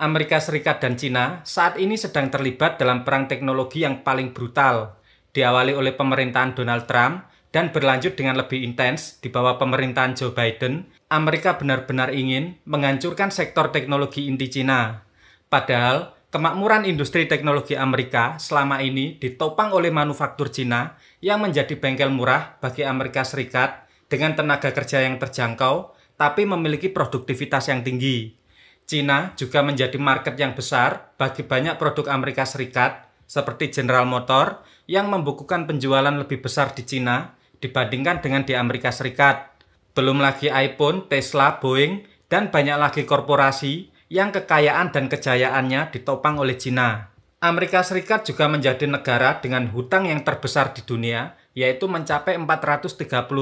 Amerika Serikat dan Cina saat ini sedang terlibat dalam perang teknologi yang paling brutal, diawali oleh pemerintahan Donald Trump dan berlanjut dengan lebih intens di bawah pemerintahan Joe Biden. Amerika benar-benar ingin menghancurkan sektor teknologi inti Cina. Padahal, kemakmuran industri teknologi Amerika selama ini ditopang oleh manufaktur Cina yang menjadi bengkel murah bagi Amerika Serikat dengan tenaga kerja yang terjangkau tapi memiliki produktivitas yang tinggi. Cina juga menjadi market yang besar bagi banyak produk Amerika Serikat seperti General Motor yang membukukan penjualan lebih besar di Cina dibandingkan dengan di Amerika Serikat. Belum lagi iPhone, Tesla, Boeing, dan banyak lagi korporasi yang kekayaan dan kejayaannya ditopang oleh Cina. Amerika Serikat juga menjadi negara dengan hutang yang terbesar di dunia, yaitu mencapai 430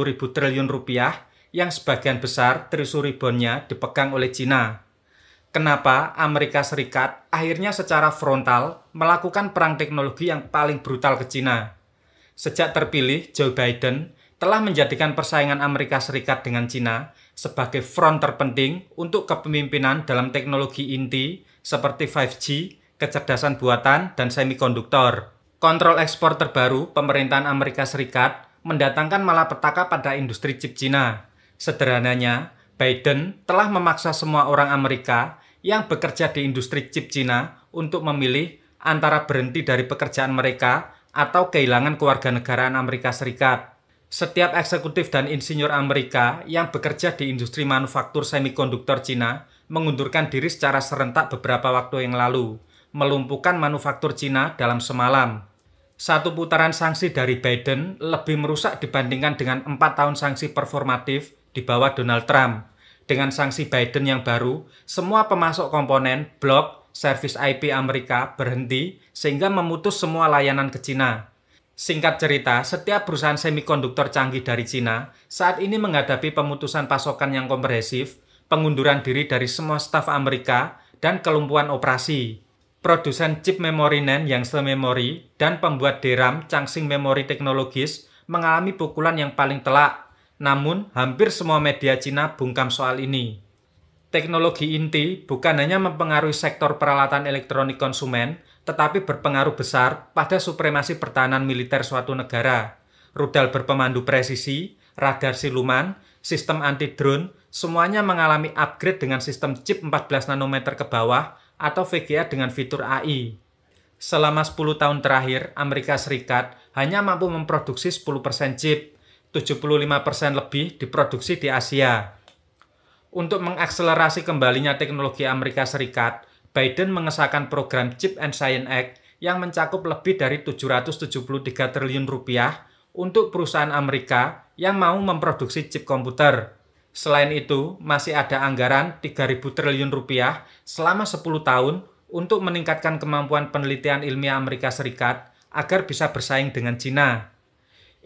ribu triliun rupiah yang sebagian besar trisuribonnya dipegang oleh Cina. Kenapa Amerika Serikat akhirnya secara frontal melakukan perang teknologi yang paling brutal ke Cina? Sejak terpilih, Joe Biden telah menjadikan persaingan Amerika Serikat dengan Cina sebagai front terpenting untuk kepemimpinan dalam teknologi inti seperti 5G, kecerdasan buatan, dan semikonduktor. Kontrol ekspor terbaru pemerintahan Amerika Serikat mendatangkan malapetaka pada industri chip Cina. Sederhananya, Biden telah memaksa semua orang Amerika yang bekerja di industri chip Cina untuk memilih antara berhenti dari pekerjaan mereka atau kehilangan kewarganegaraan Amerika Serikat. Setiap eksekutif dan insinyur Amerika yang bekerja di industri manufaktur semikonduktor Cina mengundurkan diri secara serentak beberapa waktu yang lalu, melumpuhkan manufaktur Cina dalam semalam. Satu putaran sanksi dari Biden lebih merusak dibandingkan dengan empat tahun sanksi performatif di bawah Donald Trump. Dengan sanksi Biden yang baru, semua pemasok komponen, blok, servis IP Amerika berhenti sehingga memutus semua layanan ke Cina. Singkat cerita, setiap perusahaan semikonduktor canggih dari Cina saat ini menghadapi pemutusan pasokan yang komprehensif, pengunduran diri dari semua staf Amerika, dan kelumpuhan operasi. Produsen chip memory NAND yang memori dan pembuat DRAM Changxing Memory teknologis mengalami pukulan yang paling telak namun, hampir semua media Cina bungkam soal ini. Teknologi inti bukan hanya mempengaruhi sektor peralatan elektronik konsumen, tetapi berpengaruh besar pada supremasi pertahanan militer suatu negara. Rudal berpemandu presisi, radar siluman, sistem anti-drone, semuanya mengalami upgrade dengan sistem chip 14 nanometer ke bawah atau VGA dengan fitur AI. Selama 10 tahun terakhir, Amerika Serikat hanya mampu memproduksi 10% chip, 75% lebih diproduksi di Asia. Untuk mengakselerasi kembalinya teknologi Amerika Serikat, Biden mengesahkan program Chip and Science Act yang mencakup lebih dari 773 triliun rupiah untuk perusahaan Amerika yang mau memproduksi chip komputer. Selain itu, masih ada anggaran 3.000 triliun rupiah selama 10 tahun untuk meningkatkan kemampuan penelitian ilmiah Amerika Serikat agar bisa bersaing dengan China.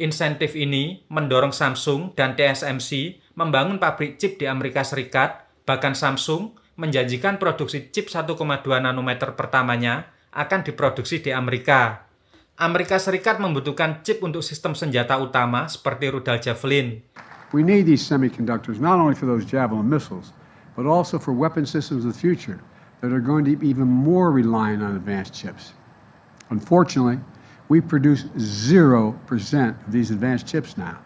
Insentif ini mendorong Samsung dan TSMC membangun pabrik chip di Amerika Serikat, bahkan Samsung menjanjikan produksi chip 1,2 nanometer pertamanya akan diproduksi di Amerika. Amerika Serikat membutuhkan chip untuk sistem senjata utama seperti rudal Javelin. We need these semiconductors not only for those Javelin missiles, but also for weapon systems of the future that are going to be even more reliant on advanced chips. Unfortunately, We produce 0% of these advanced chips now.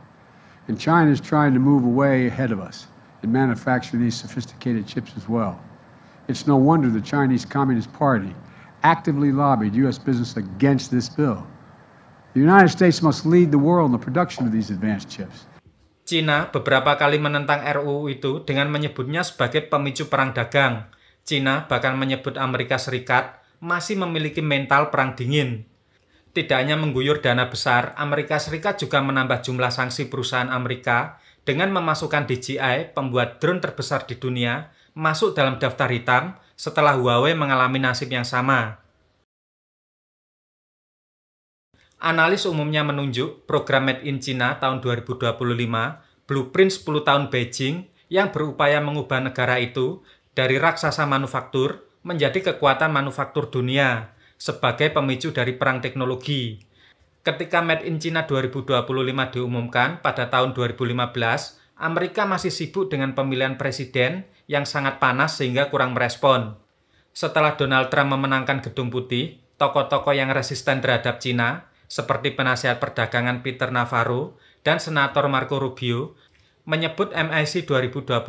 And China is trying to move away ahead of us and manufacture these sophisticated chips as well. It's no wonder the Chinese Communist Party actively lobbied U.S. business against this bill. The United States must lead the world in the production of these advanced chips. Cina beberapa kali menentang RUU itu dengan menyebutnya sebagai pemicu perang dagang. Cina bahkan menyebut Amerika Serikat masih memiliki mental perang dingin tidak hanya mengguyur dana besar, Amerika Serikat juga menambah jumlah sanksi perusahaan Amerika dengan memasukkan DJI, pembuat drone terbesar di dunia, masuk dalam daftar hitam setelah Huawei mengalami nasib yang sama. Analis umumnya menunjuk program Made in China tahun 2025, blueprint 10 tahun Beijing yang berupaya mengubah negara itu dari raksasa manufaktur menjadi kekuatan manufaktur dunia sebagai pemicu dari perang teknologi. Ketika Made in China 2025 diumumkan pada tahun 2015, Amerika masih sibuk dengan pemilihan presiden yang sangat panas sehingga kurang merespon. Setelah Donald Trump memenangkan Gedung Putih, tokoh-tokoh yang resisten terhadap China seperti penasihat perdagangan Peter Navarro dan senator Marco Rubio, menyebut MIC 2025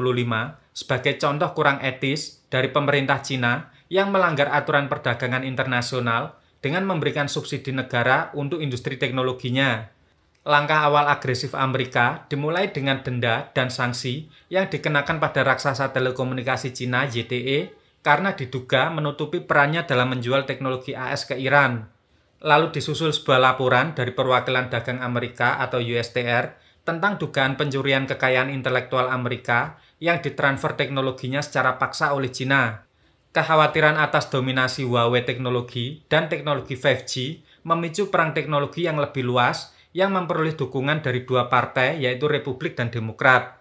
sebagai contoh kurang etis dari pemerintah China yang melanggar aturan perdagangan internasional dengan memberikan subsidi negara untuk industri teknologinya. Langkah awal agresif Amerika dimulai dengan denda dan sanksi yang dikenakan pada raksasa telekomunikasi Cina YTE karena diduga menutupi perannya dalam menjual teknologi AS ke Iran. Lalu disusul sebuah laporan dari perwakilan dagang Amerika atau USTR tentang dugaan pencurian kekayaan intelektual Amerika yang ditransfer teknologinya secara paksa oleh Cina. Kekhawatiran atas dominasi Huawei teknologi dan teknologi 5G memicu perang teknologi yang lebih luas yang memperoleh dukungan dari dua partai yaitu Republik dan Demokrat.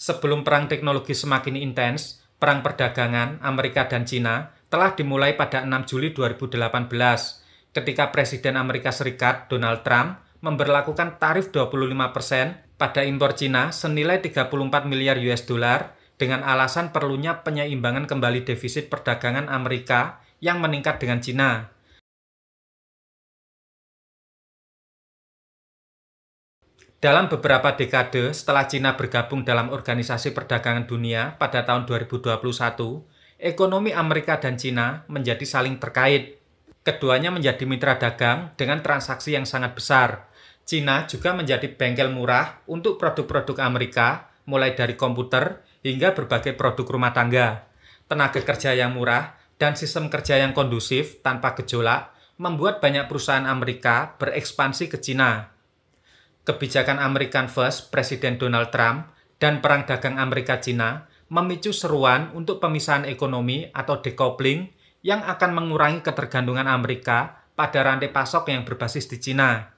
Sebelum perang teknologi semakin intens, perang perdagangan Amerika dan Cina telah dimulai pada 6 Juli 2018 ketika Presiden Amerika Serikat Donald Trump memberlakukan tarif 25% pada impor Cina senilai 34 miliar US dollar dengan alasan perlunya penyeimbangan kembali defisit perdagangan Amerika yang meningkat dengan Cina. Dalam beberapa dekade setelah Cina bergabung dalam Organisasi Perdagangan Dunia pada tahun 2021, ekonomi Amerika dan Cina menjadi saling terkait. Keduanya menjadi mitra dagang dengan transaksi yang sangat besar. Cina juga menjadi bengkel murah untuk produk-produk Amerika, mulai dari komputer hingga berbagai produk rumah tangga. Tenaga kerja yang murah dan sistem kerja yang kondusif tanpa gejolak membuat banyak perusahaan Amerika berekspansi ke Cina. Kebijakan American First Presiden Donald Trump dan Perang Dagang Amerika-Cina memicu seruan untuk pemisahan ekonomi atau decoupling yang akan mengurangi ketergantungan Amerika pada rantai pasok yang berbasis di Cina.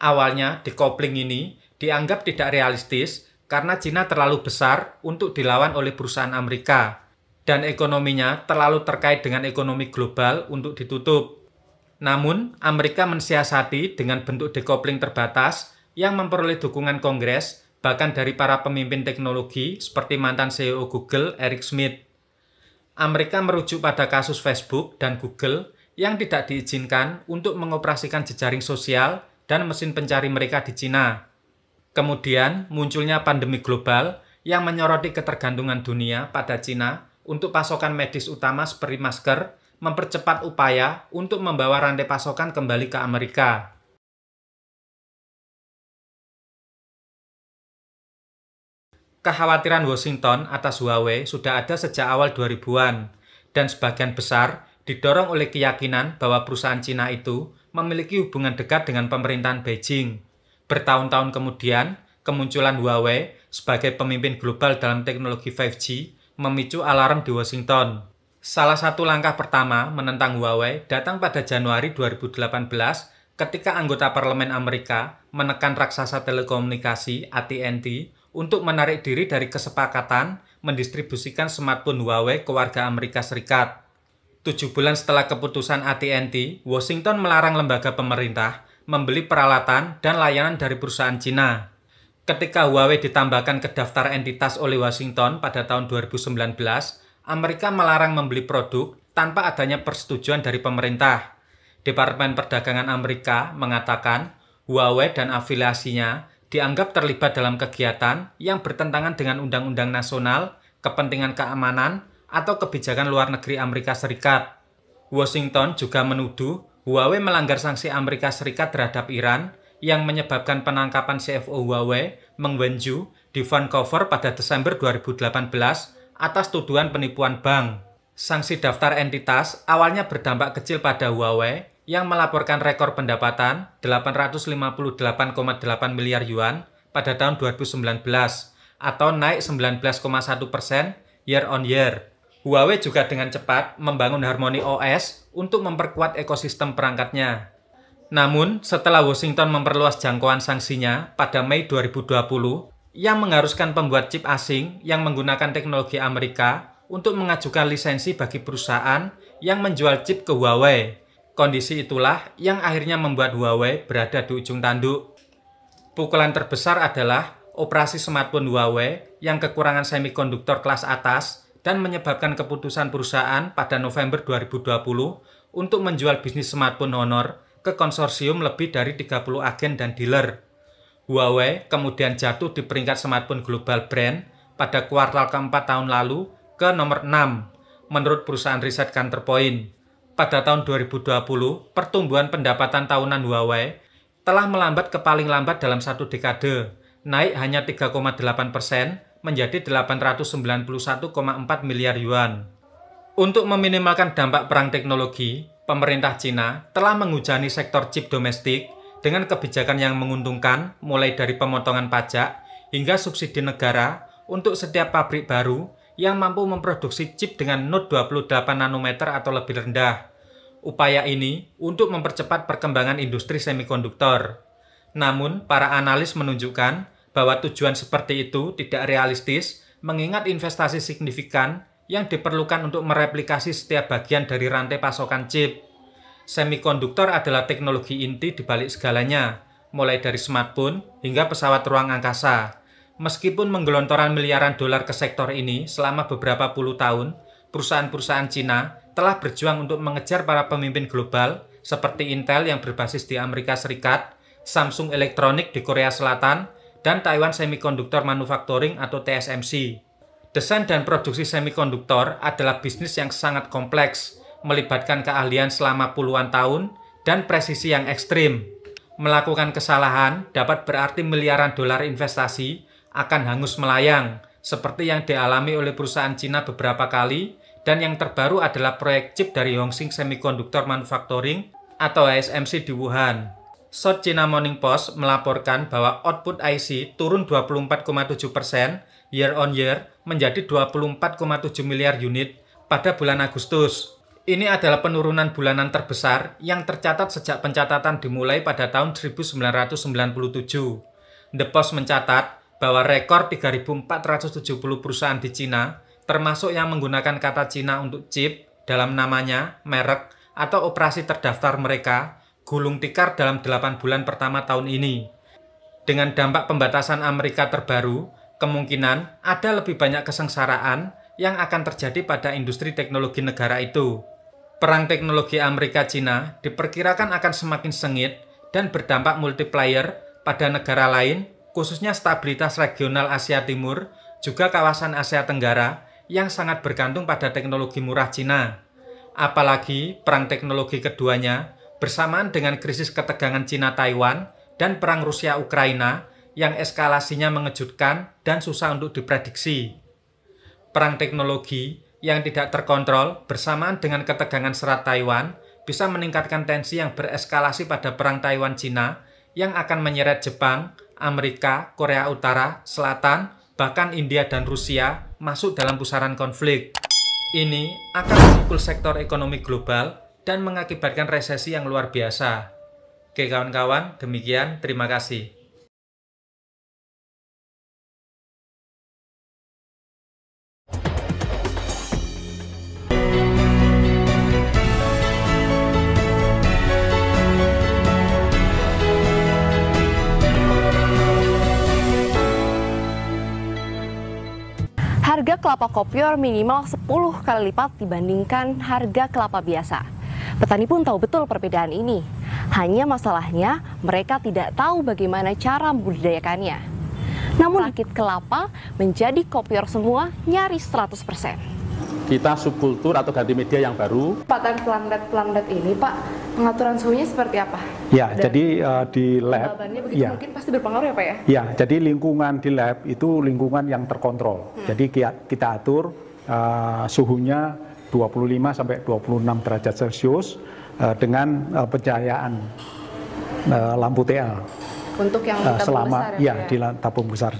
Awalnya, decoupling ini dianggap tidak realistis karena Cina terlalu besar untuk dilawan oleh perusahaan Amerika dan ekonominya terlalu terkait dengan ekonomi global untuk ditutup. Namun, Amerika mensiasati dengan bentuk decoupling terbatas yang memperoleh dukungan Kongres bahkan dari para pemimpin teknologi seperti mantan CEO Google Eric Schmidt. Amerika merujuk pada kasus Facebook dan Google yang tidak diizinkan untuk mengoperasikan jejaring sosial dan mesin pencari mereka di Cina. Kemudian munculnya pandemi global yang menyoroti ketergantungan dunia pada Cina untuk pasokan medis utama seperti masker, mempercepat upaya untuk membawa rantai pasokan kembali ke Amerika. Kekhawatiran Washington atas Huawei sudah ada sejak awal 2000-an, dan sebagian besar didorong oleh keyakinan bahwa perusahaan Cina itu memiliki hubungan dekat dengan pemerintahan Beijing. Bertahun-tahun kemudian, kemunculan Huawei sebagai pemimpin global dalam teknologi 5G memicu alarm di Washington. Salah satu langkah pertama menentang Huawei datang pada Januari 2018 ketika anggota parlemen Amerika menekan raksasa telekomunikasi AT&T untuk menarik diri dari kesepakatan mendistribusikan smartphone Huawei ke warga Amerika Serikat. Tujuh bulan setelah keputusan AT&T, Washington melarang lembaga pemerintah membeli peralatan dan layanan dari perusahaan Cina. Ketika Huawei ditambahkan ke daftar entitas oleh Washington pada tahun 2019, Amerika melarang membeli produk tanpa adanya persetujuan dari pemerintah. Departemen Perdagangan Amerika mengatakan Huawei dan afiliasinya dianggap terlibat dalam kegiatan yang bertentangan dengan undang-undang nasional, kepentingan keamanan, atau kebijakan luar negeri Amerika Serikat. Washington juga menuduh Huawei melanggar sanksi Amerika Serikat terhadap Iran yang menyebabkan penangkapan CFO Huawei, Meng Wanzhou, di Vancouver pada Desember 2018 atas tuduhan penipuan bank. Sanksi daftar entitas awalnya berdampak kecil pada Huawei yang melaporkan rekor pendapatan 858,8 miliar yuan pada tahun 2019 atau naik 19,1 persen year on year. Huawei juga dengan cepat membangun Harmony OS untuk memperkuat ekosistem perangkatnya. Namun, setelah Washington memperluas jangkauan sanksinya pada Mei 2020, yang mengharuskan pembuat chip asing yang menggunakan teknologi Amerika untuk mengajukan lisensi bagi perusahaan yang menjual chip ke Huawei. Kondisi itulah yang akhirnya membuat Huawei berada di ujung tanduk. Pukulan terbesar adalah operasi smartphone Huawei yang kekurangan semikonduktor kelas atas dan menyebabkan keputusan perusahaan pada November 2020 untuk menjual bisnis smartphone Honor ke konsorsium lebih dari 30 agen dan dealer. Huawei kemudian jatuh di peringkat smartphone global brand pada kuartal keempat tahun lalu ke nomor 6 menurut perusahaan riset Counterpoint. Pada tahun 2020, pertumbuhan pendapatan tahunan Huawei telah melambat ke paling lambat dalam satu dekade, naik hanya 3,8 persen menjadi 891,4 miliar yuan. Untuk meminimalkan dampak perang teknologi, pemerintah Cina telah menghujani sektor chip domestik dengan kebijakan yang menguntungkan mulai dari pemotongan pajak hingga subsidi negara untuk setiap pabrik baru yang mampu memproduksi chip dengan node 28 nanometer atau lebih rendah. Upaya ini untuk mempercepat perkembangan industri semikonduktor. Namun, para analis menunjukkan bahwa tujuan seperti itu tidak realistis mengingat investasi signifikan yang diperlukan untuk mereplikasi setiap bagian dari rantai pasokan chip. Semikonduktor adalah teknologi inti di balik segalanya, mulai dari smartphone hingga pesawat ruang angkasa. Meskipun menggelontoran miliaran dolar ke sektor ini selama beberapa puluh tahun, perusahaan-perusahaan Cina telah berjuang untuk mengejar para pemimpin global seperti Intel yang berbasis di Amerika Serikat, Samsung Electronic di Korea Selatan, dan Taiwan Semiconductor Manufacturing atau TSMC. Desain dan produksi semikonduktor adalah bisnis yang sangat kompleks, melibatkan keahlian selama puluhan tahun dan presisi yang ekstrim. Melakukan kesalahan dapat berarti miliaran dolar investasi akan hangus melayang, seperti yang dialami oleh perusahaan Cina beberapa kali, dan yang terbaru adalah proyek chip dari Hongxing Semiconductor Manufacturing atau ASMC di Wuhan. South China Morning Post melaporkan bahwa output IC turun 24,7 persen year on year menjadi 24,7 miliar unit pada bulan Agustus. Ini adalah penurunan bulanan terbesar yang tercatat sejak pencatatan dimulai pada tahun 1997. The Post mencatat bahwa rekor 3.470 perusahaan di Cina, termasuk yang menggunakan kata Cina untuk chip dalam namanya, merek, atau operasi terdaftar mereka, gulung tikar dalam 8 bulan pertama tahun ini. Dengan dampak pembatasan Amerika terbaru, kemungkinan ada lebih banyak kesengsaraan yang akan terjadi pada industri teknologi negara itu. Perang teknologi Amerika-Cina diperkirakan akan semakin sengit dan berdampak multiplier pada negara lain, khususnya stabilitas regional Asia Timur, juga kawasan Asia Tenggara yang sangat bergantung pada teknologi murah Cina. Apalagi perang teknologi keduanya bersamaan dengan krisis ketegangan Cina-Taiwan dan perang Rusia-Ukraina yang eskalasinya mengejutkan dan susah untuk diprediksi. Perang teknologi yang tidak terkontrol bersamaan dengan ketegangan serat Taiwan bisa meningkatkan tensi yang bereskalasi pada perang Taiwan-Cina yang akan menyeret Jepang, Amerika, Korea Utara, Selatan, bahkan India dan Rusia masuk dalam pusaran konflik. Ini akan memukul sektor ekonomi global dan mengakibatkan resesi yang luar biasa. Oke kawan-kawan, demikian terima kasih. harga kelapa kopior minimal 10 kali lipat dibandingkan harga kelapa biasa. Petani pun tahu betul perbedaan ini. Hanya masalahnya mereka tidak tahu bagaimana cara membudidayakannya. Namun rakit kelapa menjadi kopior semua nyaris 100% kita subkultur atau ganti media yang baru. Pakan pelamdat-pelamdat ini, Pak, pengaturan suhunya seperti apa? Ya, Dan jadi uh, di lab, ya. mungkin pasti berpengaruh ya, Pak ya? Ya, jadi lingkungan di lab itu lingkungan yang terkontrol. Hmm. Jadi kita atur uh, suhunya 25 sampai 26 derajat Celcius eh, dengan eh, pencahayaan eh, lampu TL. Untuk yang tabung selama besar, ya, iya, ya di tabung besar.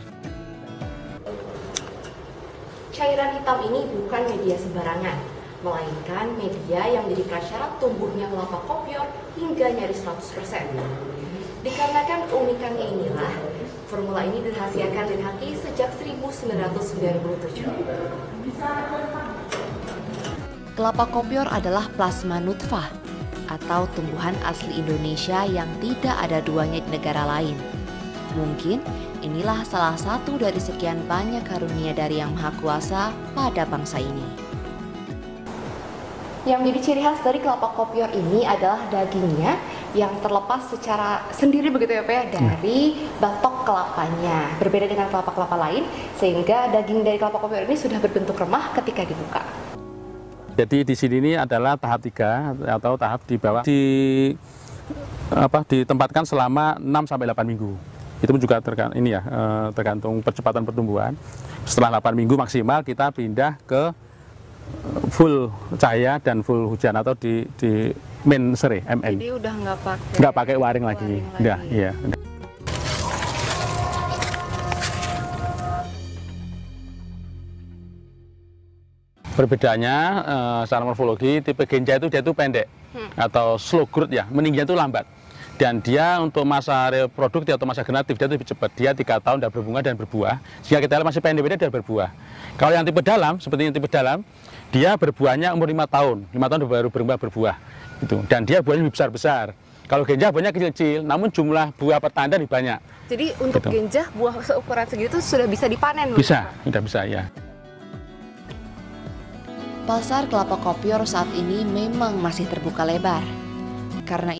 Cairan hitam ini bukan media sembarangan, melainkan media yang menjadi prasyarat tumbuhnya kelapa kopior hingga nyaris 100%. Dikarenakan keunikannya inilah, formula ini dirahasiakan Denhaki sejak 1997. Kelapa kopior adalah plasma nutfah atau tumbuhan asli Indonesia yang tidak ada duanya di negara lain. Mungkin inilah salah satu dari sekian banyak karunia dari Yang Maha Kuasa pada bangsa ini. Yang menjadi ciri khas dari kelapa kopior ini adalah dagingnya yang terlepas secara sendiri begitu ya Pak ya, ya. dari batok kelapanya berbeda dengan kelapa-kelapa lain sehingga daging dari kelapa kopior ini sudah berbentuk remah ketika dibuka. Jadi di sini ini adalah tahap tiga atau tahap di bawah di apa ditempatkan selama 6 sampai 8 minggu. Itu juga tergantung ini ya eh, tergantung percepatan pertumbuhan. Setelah 8 minggu maksimal kita pindah ke full cahaya dan full hujan atau di di main seri MN. Jadi udah nggak pakai nggak pakai waring, waring lagi. Udah, iya. Perbedaannya uh, secara morfologi tipe genja itu dia itu pendek hmm. atau slow growth ya, meningginya itu lambat. Dan dia untuk masa reproduktif atau masa generatif dia itu lebih cepat. Dia tiga tahun dan berbunga dan berbuah. Jika kita lihat masih pendek beda dan berbuah. Kalau yang tipe dalam, seperti yang tipe dalam, dia berbuahnya umur lima tahun. lima tahun baru berbuah berbuah. Itu. Dan dia buahnya lebih besar-besar. Kalau genjah banyak kecil-kecil, namun jumlah buah petanda lebih banyak. Jadi untuk gitu. genjah buah seukuran segitu sudah bisa dipanen? Bisa, sudah bisa ya pasar kelapa kopior saat ini memang masih terbuka lebar. Karena